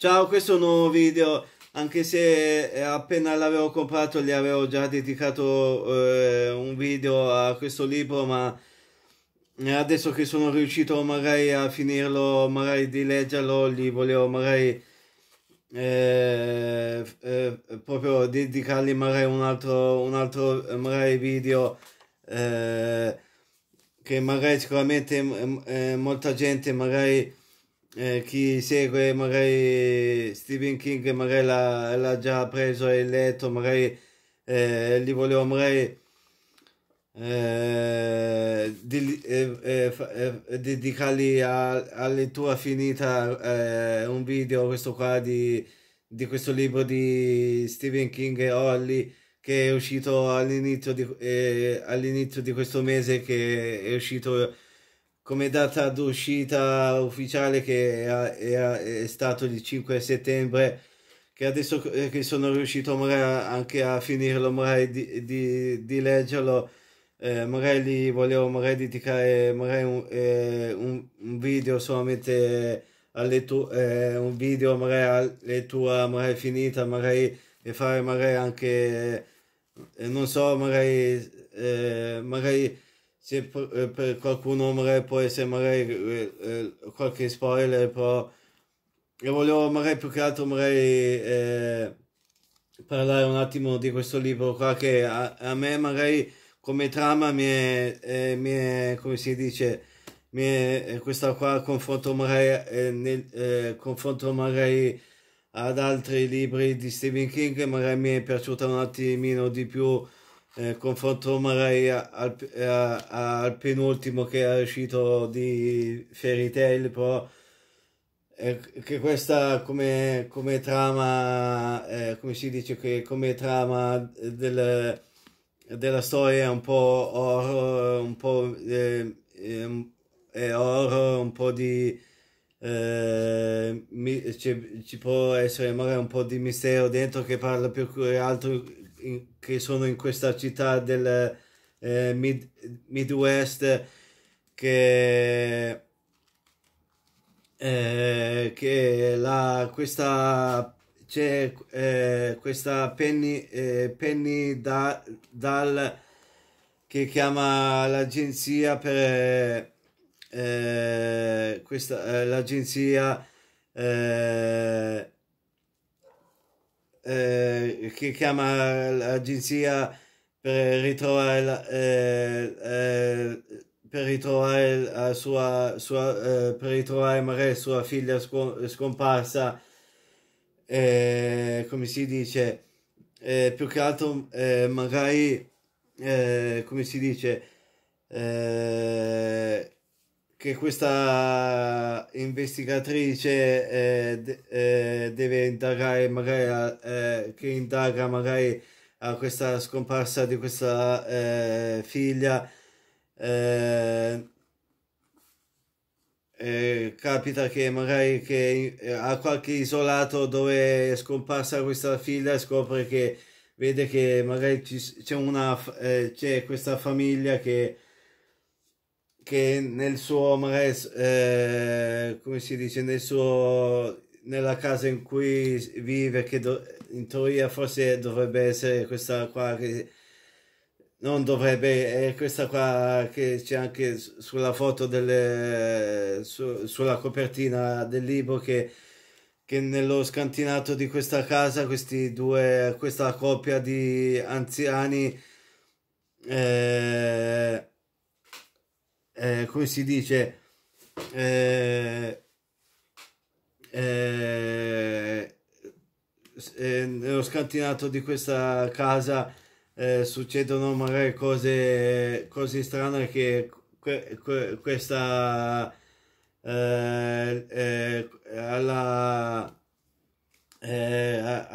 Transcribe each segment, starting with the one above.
Ciao, questo è un nuovo video, anche se eh, appena l'avevo comprato gli avevo già dedicato eh, un video a questo libro, ma eh, adesso che sono riuscito magari a finirlo, magari di leggerlo, gli volevo magari eh, eh, proprio dedicargli magari un altro, un altro eh, magari video che magari sicuramente molta gente magari eh, chi segue magari Stephen King magari l'ha, l'ha già preso e letto, magari eh, li volevo magari eh, di, eh, eh, eh, dedicarli a, a, lettura finita un video questo qua di, di, questo libro di Stephen King e Holly che è uscito all'inizio di, all'inizio di questo mese che è uscito come data d'uscita ufficiale che è, è, è stato il 5 settembre che adesso eh, che sono riuscito magari anche a finirlo magari di, di, di leggerlo eh, magari gli volevo magari dedicare magari un, eh, un, un video solamente alle tue eh, un video magari alle tua magari finita magari e fare magari anche eh, non so magari eh, magari se eh, per, qualcuno magari può essere magari eh, eh, qualche spoiler, però io volevo magari più che altro magari eh, parlare un attimo di questo libro qua che a, a me magari come trama mi è, eh, mi è come si dice, mi è, questa qua confronto magari, nel, confronto magari ad altri libri di Stephen King magari mi è piaciuta un attimino di più eh, confronto magari al, eh, a, al, penultimo che è uscito di Fairy Tail, però eh, che questa come, come trama, eh, come si dice, che come trama del, della storia è un po' horror, un po', eh, eh, horror, un po di... Mi, ci, ci può essere magari un po' di mistero dentro che parla più che altro in, che sono in questa città del eh, Mid, Midwest che, eh, che la, questa c'è eh, questa Penny, eh, Penny da, Dal che chiama l'agenzia per eh, questa eh, l'agenzia eh, eh, che chiama l'agenzia per ritrovare la, eh, eh, per ritrovare la sua, sua eh, per ritrovare Maria sua figlia scomparsa eh, come si dice eh, più che altro magari come si dice che questa investigatrice eh, de- eh, deve indagare magari a, eh, che indaga magari a questa scomparsa di questa eh, figlia eh, eh, capita che magari che a qualche isolato dove è scomparsa questa figlia scopre che vede che magari ci, c'è una c'è questa famiglia che che nel suo eh, come si dice, nel suo, nella casa in cui vive, che do, in teoria forse dovrebbe essere questa qua che non dovrebbe, è questa qua che c'è anche sulla foto delle, su, sulla copertina del libro che, che nello scantinato di questa casa questi due, questa coppia di anziani eh, eh, come si dice, eh, eh, eh, nello scantinato di questa casa eh, succedono magari cose, cose strane che que, que, questa eh, alla a,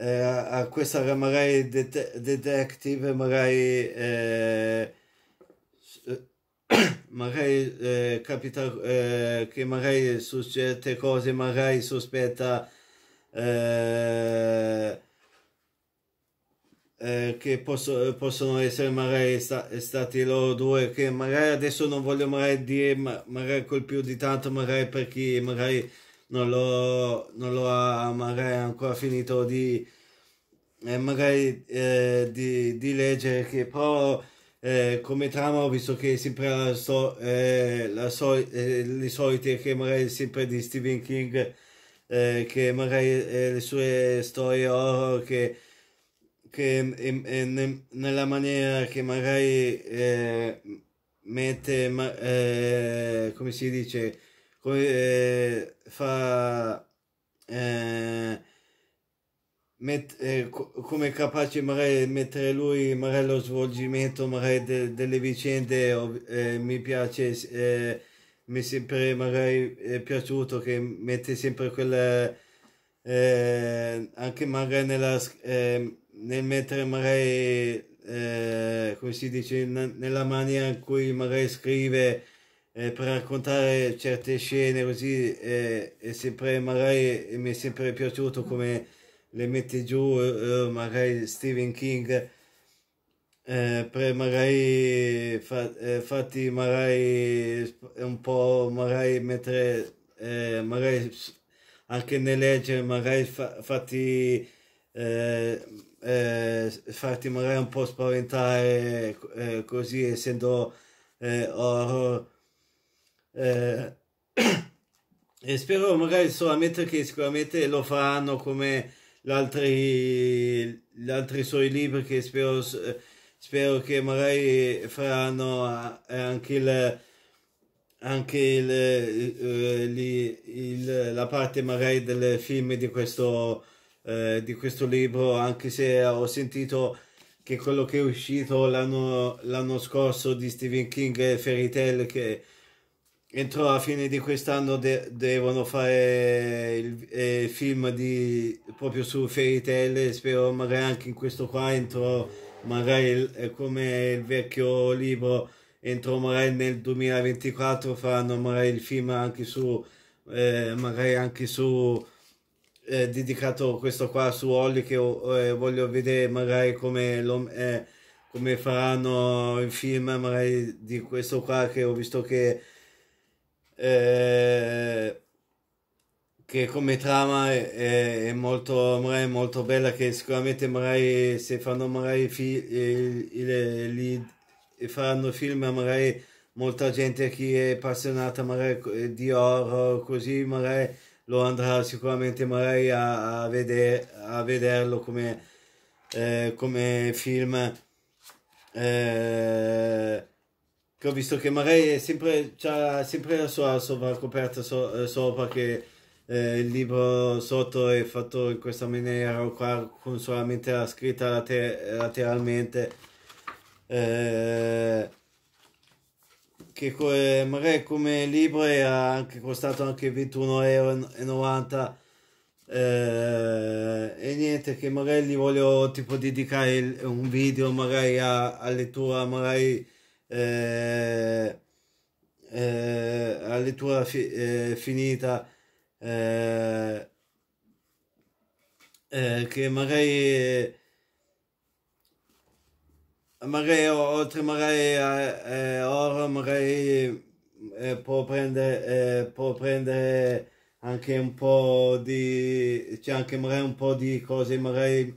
a, a, questa magari det detective magari magari eh, capita eh, che magari su certe cose magari sospetta eh, eh, che posso, possono essere magari sta, stati loro due che magari adesso non voglio magari dire ma, magari col più di tanto magari per chi magari non lo, non lo ha magari ancora finito di eh, magari eh, di, di leggere che però eh, come trama ho visto che è sempre la so, eh, la so, eh, le solite che magari sempre di Stephen King eh, che magari eh, le sue storie horror che, che in, in, nella maniera che magari eh, mette ma, come si dice come, fa met, eh, come capace magari mettere lui magari lo svolgimento magari de delle vicende eh, mi piace eh, mi è sempre magari è eh, piaciuto che mette sempre quella eh, anche magari nella, ehm, nel mettere magari eh, come si dice nella maniera in cui magari scrive per raccontare certe scene così è sempre magari mi è sempre piaciuto come le mette giù eh, eh, magari Stephen King eh, per magari fa, eh, fatti magari eh, un po' magari mettere eh, magari anche nel leggere magari fa, fatti farti magari un po' spaventare così essendo horror e spero magari solamente che sicuramente lo faranno come altri suoi libri che spero, eh, spero che magari faranno eh, anche, il, anche il, eh, il, la parte magari del film di questo, di questo libro, anche se ho sentito che quello che è uscito l'anno, scorso di Stephen King, Fairy Tale, che entro la fine di quest'anno de- devono fare il, eh, il film di, proprio su Fairy Tail spero magari anche in questo qua entro magari il, eh, come il vecchio libro entro magari nel 2024 faranno magari il film anche su eh, magari anche su eh, dedicato questo qua su Holly che eh, voglio vedere magari come lo eh, come faranno il film magari di questo qua che ho visto che eh, che come trama è, è, molto, è, molto, bella, che sicuramente magari se fanno magari fi, il, eh, il, li, faranno film magari molta gente che è appassionata magari eh, di horror così magari lo andrà sicuramente magari a, a, vedere, a vederlo come, eh, come film eh, che ho visto che Marei è sempre, c'ha sempre la sua sovracoperta so, eh, sopra, che eh, il libro sotto è fatto in questa maniera, qua con solamente la scritta later lateralmente. Eh, che come, magari come libro era anche costato anche 21 euro e eh, e niente che magari gli voglio tipo dedicare il, un video magari a, a lettura magari eh, eh, la lettura fi, eh, finita eh, eh, che magari eh, magari oltre magari ora magari può prendere può prendere anche un po' di c'è cioè anche magari un po' di cose magari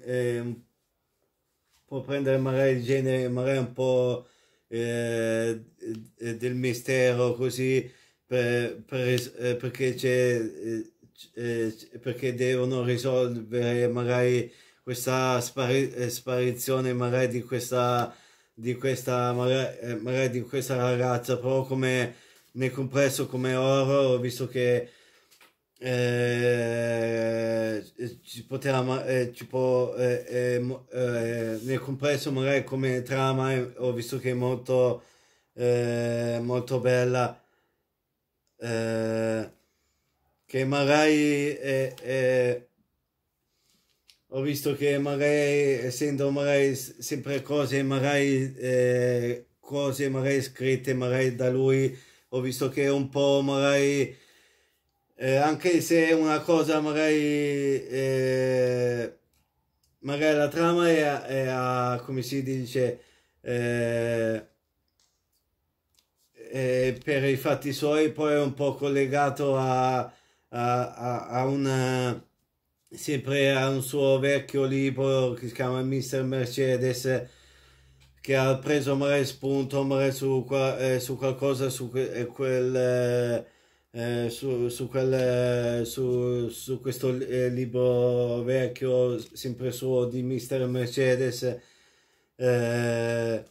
può prendere magari il genere magari un po' Eh, eh, del mistero così per, per, eh, perché c'è eh, perché devono risolvere magari questa spari sparizione magari di questa di questa magari, magari di questa ragazza però come nel complesso come horror ho visto che eh, eh, ci poteva eh, ci può eh, nel eh, eh, complesso magari come trama ho visto che è molto molto bella che magari ho visto che magari essendo magari sempre cose magari cose magari scritte magari da lui ho visto che è un po' magari eh, anche se è una cosa magari eh, magari la trama è a, è a come si dice eh, per i fatti suoi poi è un po' collegato a, a, a, a una sempre a un suo vecchio libro che si chiama Mister Mercedes che ha preso magari spunto magari su, eh, su qualcosa su eh, quel eh, eh, su, su, quel, su, su, questo eh, libro vecchio, sempre suo, di Mister Mercedes. Eh,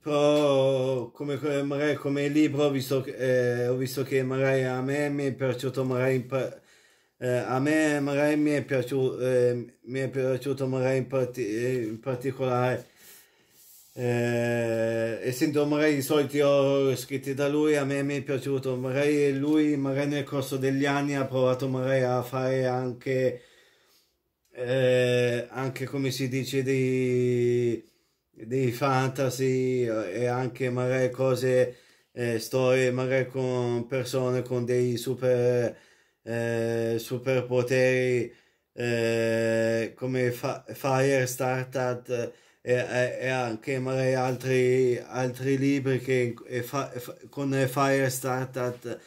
però come, magari come libro ho visto, eh, ho visto che magari a me mi è piaciuto magari eh, a me magari mi è piaciuto, eh, mi è piaciuto magari in, parti eh, in particolare eh, essendo magari i soliti horror scritti da lui, a me mi è piaciuto. Magari lui, magari nel corso degli anni, ha provato magari a fare anche, eh, anche come si dice, dei, dei fantasy eh, e anche magari cose. Eh, storie magari con persone con dei super eh, superpoteri eh, come fa- Firestarter e, e anche magari altri, altri libri che, e fa, e fa, con Fire Startup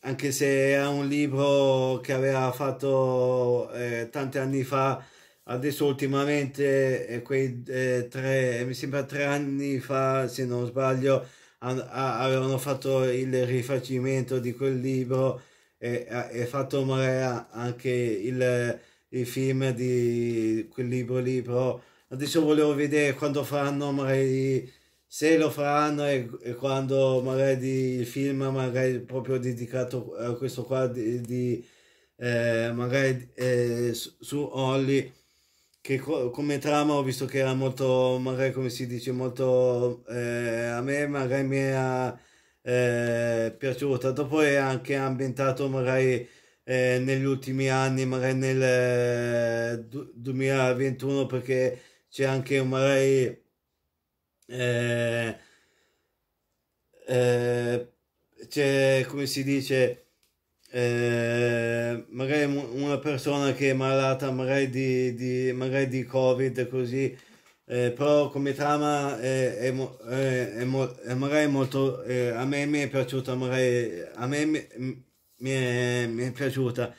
anche se era un libro che aveva fatto eh, tanti anni fa adesso ultimamente eh, quei eh, tre eh, mi sembra tre anni fa se non sbaglio avevano fatto il rifacimento di quel libro e, e fatto magari anche il, il film di quel libro libro adesso volevo vedere quando faranno magari se lo faranno e, e quando magari il film magari proprio dedicato a questo qua di, di eh, magari eh, su, su Holly che co come trama ho visto che era molto magari come si dice molto eh, a me magari mi era eh, piaciuta dopo è anche ambientato magari eh, negli ultimi anni magari nel 2021 eh, perché c'è anche magari eh, eh, c'è come si dice eh, magari una persona che è malata magari di, di, magari di covid così eh, però come trama eh, è, mo, è, è, magari molto eh, a me mi è piaciuta magari a me mi, mi, è, mi è piaciuta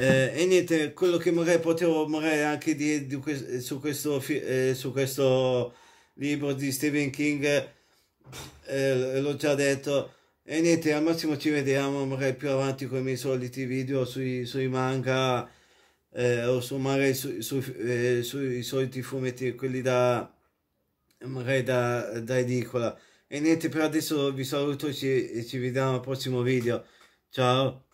eh, e niente, quello che magari potevo magari anche dire di que su, questo, eh, su questo libro di Stephen King, eh, l'ho già detto. E niente, al massimo ci vediamo magari più avanti con i miei soliti video sui, sui manga eh, o su, magari su, su, eh, sui soliti fumetti, quelli da, magari da, da edicola. E niente, per adesso vi saluto e ci, ci vediamo al prossimo video. Ciao!